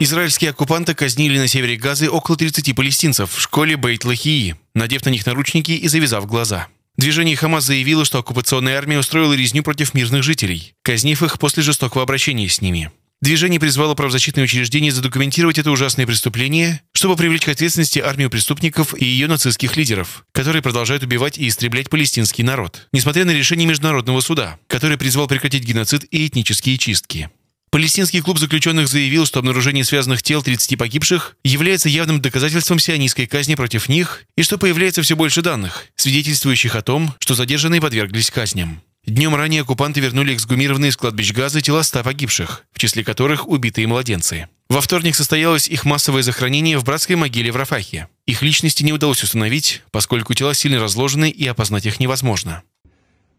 Израильские оккупанты казнили на севере Газы около 30 палестинцев в школе Бейт-Лахии, надев на них наручники и завязав глаза. Движение «Хамас» заявило, что оккупационная армия устроила резню против мирных жителей, казнив их после жестокого обращения с ними. Движение призвало правозащитные учреждения задокументировать это ужасное преступление, чтобы привлечь к ответственности армию преступников и ее нацистских лидеров, которые продолжают убивать и истреблять палестинский народ, несмотря на решение Международного суда, который призвал прекратить геноцид и этнические чистки. Палестинский клуб заключенных заявил, что обнаружение связанных тел 30 погибших является явным доказательством сионистской казни против них и что появляется все больше данных, свидетельствующих о том, что задержанные подверглись казням. Днем ранее оккупанты вернули эксгумированные из кладбищ газа тела ста погибших, в числе которых убитые младенцы. Во вторник состоялось их массовое захоронение в братской могиле в Рафахе. Их личности не удалось установить, поскольку тела сильно разложены и опознать их невозможно.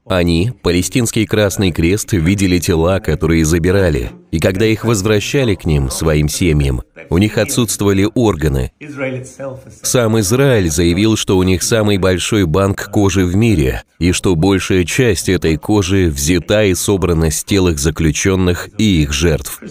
Они, палестинский Красный Крест, видели тела, которые забирали, и когда их возвращали к ним, своим семьям, у них отсутствовали органы. Сам Израиль заявил, что у них самый большой банк кожи в мире, и что большая часть этой кожи взята и собрана с тел их заключенных и их жертв.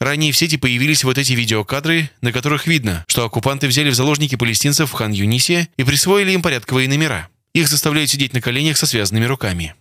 Ранее в сети появились вот эти видеокадры, на которых видно, что оккупанты взяли в заложники палестинцев в Хан-Юнисе и присвоили им порядковые номера. Их заставляют сидеть на коленях со связанными руками.